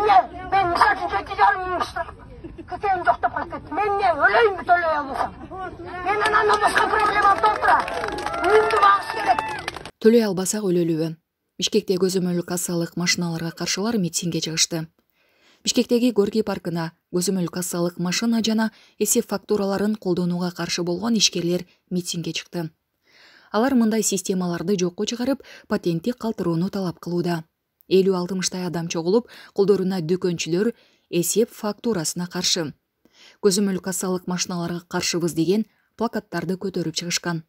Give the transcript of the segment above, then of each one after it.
мен мен мұсашы жеті жарым мың жоқ деп қалып кетті мен не өлейін бі төлей алмасам мен ананы басқа проблемам толтыра үйімді бағыш керек төлей албасак өлөлүбү бишкекте көзөмөл кассалык машиналарға каршылар митингге чыгышты бишкектеги горький паркына көзөмөл кассалык машина жана эсеп фактураларын колдонууга каршы болгон ишкерлер митингге чыкты алар мындай системаларды жокко чыгарып патентти калтырууну талап кылууда элүү алтымыштай адам чогулуп колдоруна дүкөнчүлөр эсеп фактурасына каршы көзөмөл кассалык машиналарга каршыбыз деген плакаттарды көтөрүп чыгышкан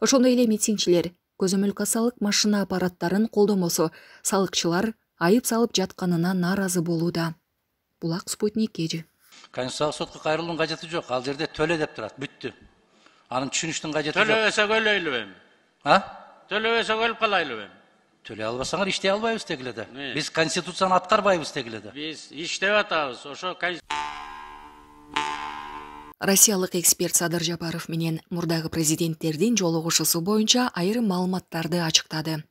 ошондой эле митингчилер көзөмөл кассалык машина аппараттарын колдомосо салыкчылар айып салып жатканына нааразы болууда булак спутник кежи конституциялык сотко кайрылуунун кажети жок ал жерде төлө деп турат бүттү анын түшүнүштүн кажети жок төлөбөсөк өлөйлүбү эми а төлөбөсөк өлүп калайлыбы эми төлей албасаңар иштей албайбыз дегиле да биз конституцияны аткарбайбыз дегиле да биз иштеп атабыз ошо россиялык эксперт садыр жапаров менен мурдагы президенттердин жолугушуусу боюнча айрым маалыматтарды ачыктады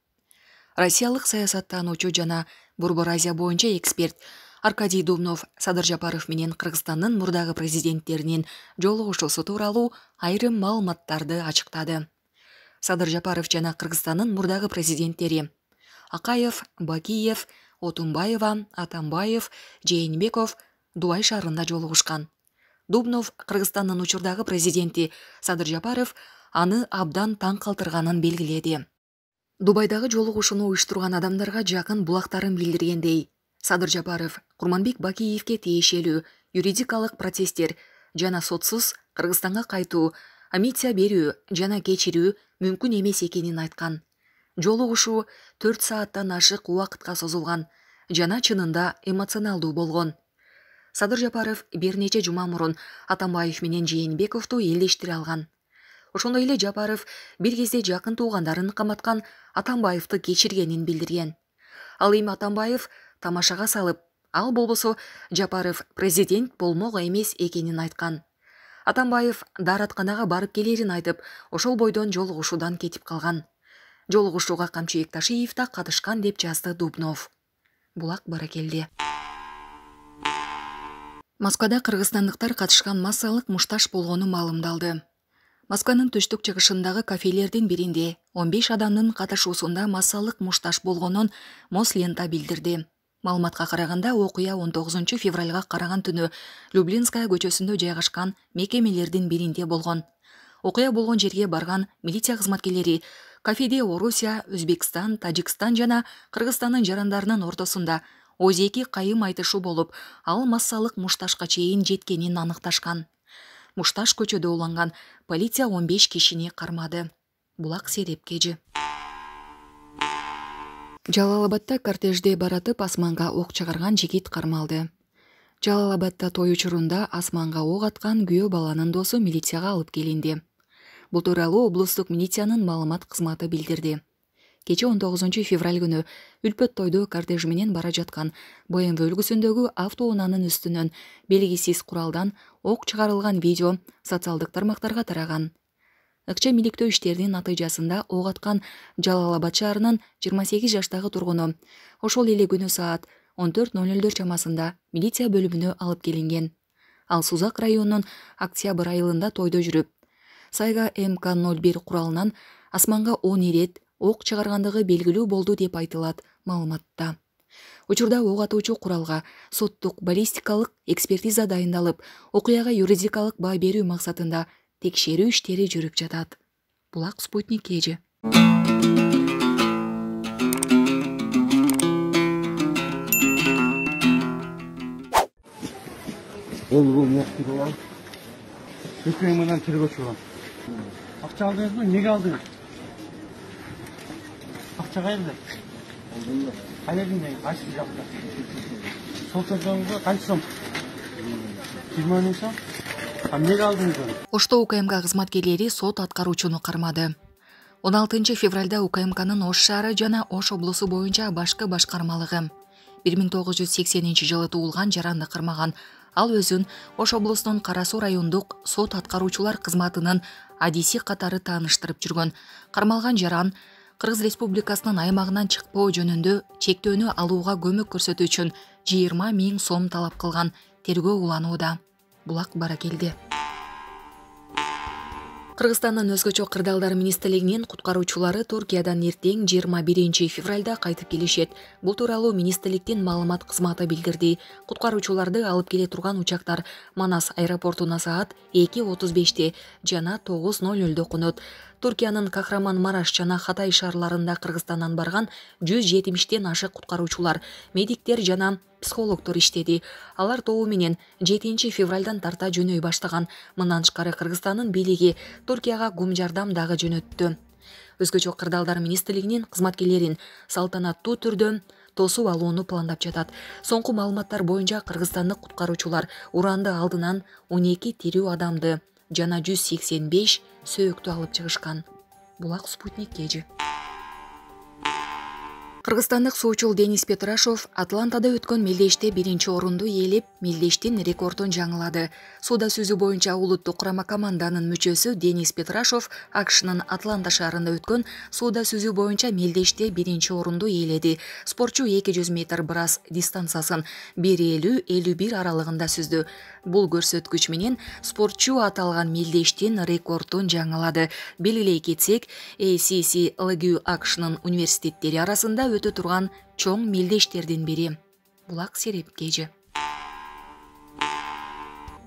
россиялык саясаттануучу жана борбор азия боюнча эксперт аркадий дубнов садыр жапаров менен кыргызстандын мурдагы президенттеринин жолугушуусу тууралуу айрым маалыматтарды ачыктады садыр жапаров жана кыргызстандын мурдагы президенттери акаев бакиев отунбаева атамбаев жээнбеков дубай шаарында жолугушкан дубнов кыргызстандын учурдагы президенти садыр жапаров аны абдан таң калтырганын белгиледи дубайдагы жолугушууну уюштурган адамдарга жакын булактарын билдиргендей садыр жапаров курманбек бакиевке тиешелүү юридикалык процесстер жана сотсуз кыргызстанга кайтуу амиция берүү жана кечирүү мүмкүн эмес экенин айткан жолугушуу төрт сааттан ашык убакытка созулган жана чынында эмоционалдуу болгон садыр жапаров бир нече жума мурун атамбаев менен жээнбековду элдештире алган ошондой эле жапаров бир кезде жакын туугандарын каматкан атамбаевди кечиргенин билдирген ал эми атамбаев тамашага салып ал болбосо жапаров президент болмок эмес экенин айткан атамбаев дааратканага барып келерин айтып ошол бойдон жолугушуудан кетип калган жолугушууга камчы экташиев да катышкан деп жазды дубнов булак баракелди москвада кыргызстандыктар катышкан массалык мушташ болгону маалымдалды москванын түштүк чыгышындагы кафелердин биринде он беш адамдын катышуусунда массалык мушташ болгонун мос лента билдирди маалыматка караганда окуя он тогузунчу февралга караган түнү люблинская көчөсүндө жайгашкан мекемелердин биринде болгон окуя болгон жерге барган милиция кызматкерлери кафеде орусия өзбекстан тажикстан жана кыргызстандын жарандарынын ортосунда озеки кайым айтышу болуп ал массалык мушташка чейин жеткенин аныкташкан мушташ көчөдө уланган полиция 15 кишини қармады. булак серепкежи жалал абадта кортежде баратып асманга оқ чыгарган жигит кармалды жалал той учурунда асманга ок аткан күйөө баланын досу милицияга алып келинди бул тууралуу облустук милициянын маалымат кызматы билдирди кечээ он тогузунчу февраль күнү үлпөт тойдо кортеж менен бара жаткан бмв үлгүсүндөгү автоунаанын үстүнөн белгисиз куралдан ок чыгарылган видео социалдык тармактарга тараган ыкча иликтөө иштеринин натыйжасында ок аткан жалал абад шаарынын жыйырма сегиз жаштагы тургуну ошол эле күнү саат он төрт ноль нөлдөр чамасында милиция бөлүмүнө алып келинген ал сузак районунун октябрь айылында тойдо жүрүп сайга мк ноль бир куралынан асманга он ирет ок чыгаргандыгы белгилүү болду деп айтылат маалыматта учурда ок атуучу куралга соттук баллистикалык экспертиза дайындалып окуяга юридикалык баа берүү максатында текшерүү иштери жүрүп жатат булак спутник кg бул бул кт акча алдыңызбы эмнеге алдыңыз акча каерде кайеринде кайсы жакта сол канча сом жыйырма миң сом эмнеге алдыңыз аны ошто укмк кызматкерлери сот аткаруучуну кармады он алтынчы февралда укмкнын ош шаары жана ош облусу боюнча башкы башкармалыгы бир миң тогуз жүз сексенинчи жылы туулган жаранды кармаган ал өзүн ош облусунун кара суу райондук сот аткаруучулар кызматынын адиси катары тааныштырып жүргөн кармалган жаран кыргыз республикасынын аймагынан чыкпоо жөнүндө чектөөнү алууга көмөк көрсөтүү үчүн жыйырма миң сом талап кылган тергөө уланууда булак баракелди кыргызстандын өзгөчө кырдаалдар министрлигинин куткаруучулары туркиядан эртең жыйырма биринчи февралда кайтып келишет бул тууралуу министрликтин маалымат кызматы билдирди куткаруучуларды алып келе турган учактар манас аэропортуна саат эки отуз беште жана тогуз ноль нолдо конот туркиянын кахраман мараш жана хатай шаарларында кыргызстандан барган жүз жетимиштен ашык куткаруучулар медиктер жана психологдор иштеди алар тобу менен жетинчи февралдан тарта жөнөй баштаган мындан тышкары кыргызстандын бийлиги туркияга гум жардам дагы жөнөттү өзгөчө кырдаалдар министрлигинин кызматкерлерин салтанаттуу түрдө тосуп алууну пландап жатат соңку маалыматтар боюнча кыргызстандык куткаруучулар уранды алдынан он эки тирүү адамды жана 185 сөөктү алып чыгышкан булак спутник же Қырғызстандық суучул денис петрашов атлантада өткен мелдеште биринчи орынды ээлеп мелдештин рекордын жаңылады Суда сөзі бойынша ұлытты құрама команданың мүчөсү денис петрашов акшнын атланта шаарында өткөн суда сүзүү боюнча мелдеште биринчи орынды еледі спортчу 200 метр біраз дистанциясын бир 51 аралығында бир аралыгында сүздү бул көрсөткүч менен спортчу аталган мелдештин жаңылады белгилей кетсек acc акшнын университеттері арасында өтө турган чоң мелдештердин бири булак сереп кежи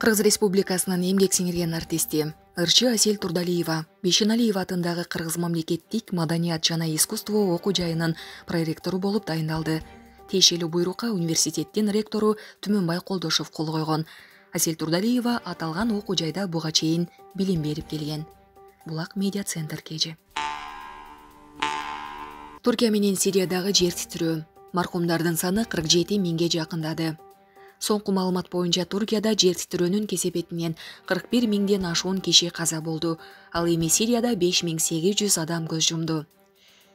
кыргыз республикасынын эмгек сиңирген артисти ырчы асель турдалиева бейшеналиева атындагы кыргыз мамлекеттик маданият жана искусство окуу жайынын проректору болуп дайындалды тиешелүү буйрукка университеттин ректору түмөнбай колдошев кол койгон асель турдалиева аталган окуу жайда буга чейин билим берип келген булак медиа центр кежи түркия менен сириядағы жер титирөө марқұмдардың саны 47 менге жақындады соңғы құмалымат бойынша түркияда жер титирөөнүн кесепетінен 41 миңден ашуын кеше қаза болды, ал емес сирияда 5800 адам көз жұмды.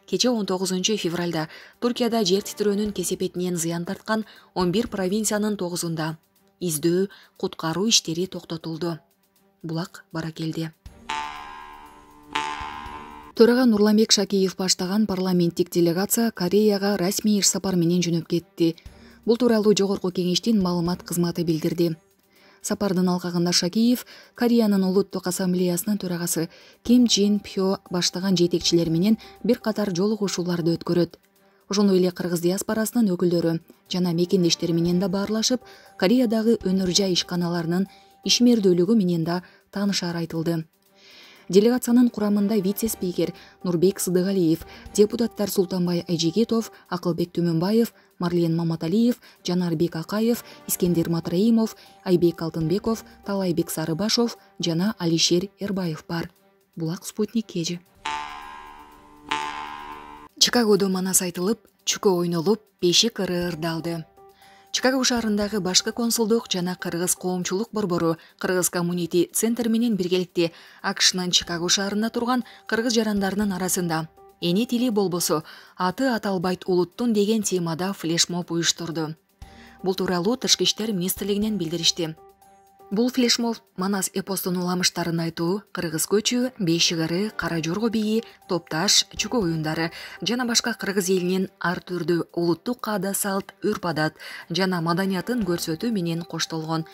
кече 19 февралда түркияда жер титирөөнүн кесепетінен зиян тартқан 11 провинцияның 9 Изді құтқару іштері тоқтатылды. Бұлақ бара келді төраға нұрланбек шакеев баштаган парламенттик делегация кореяға расмий иш сапар менен жөнөп кетти бул тууралуу жогорку кеңештин маалымат кызматы билдирди сапардын алкагында шакеев кореянын улуттук ассамблеясынын төрагасы ким чин пхе баштаган жетекчилер менен бир катар жолугушууларды өткөрөт ошондой эле кыргыз диаспорасынын өкүлдөрү жана мекендештери менен да баарлашып кореядагы өнөр жай ишканаларынын ишмердүүлүгү менен да таанышаары айтылды делегацияның құрамында вице спикер нұрбек сыдығалиев депутаттар сұлтанбай айжигитов ақылбек төменбаев марлен маматалиев жанарбек ақаев искендер матраимов айбек алтынбеков талайбек сарыбашов жана алишер эрбаев бар бұлақ спутник кежі чикагодо манас айтылып чүкө ойнолуп бешик ыры ырдалды чикаго шаарындагы башкы консулдук жана кыргыз коомчулук борбору кыргыз коммунити центр менен биргеликте акшнын чикаго шаарында турган кыргыз жарандарынын арасында эне тили болбосо аты аталбайт улуттун деген темада флешмоб уюштурду бул тууралуу тышкы иштер министрлигинен билдиришти бул флешмоб манас эпостун уламыштарын айтуу кыргыз көчү бейшик ыры кара жорго бийи топ таш чүкө оюндары жана башка кыргыз элинин ар түрдүү улуттук каада салт үрп адат жана маданиятын көрсөтүү менен коштолгон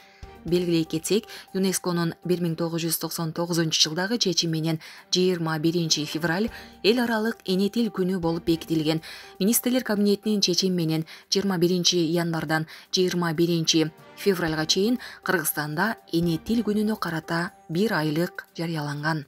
белгілей кетсек юнесконың 1999 жылдағы жыйырма 21 февраль ел аралық эне тил күні болып бекітілген министрлер кабинетінің жыйырма 21 январдан 21 февральға чейін қырғызстанда эне тил күніне қарата бір айлық жарияланған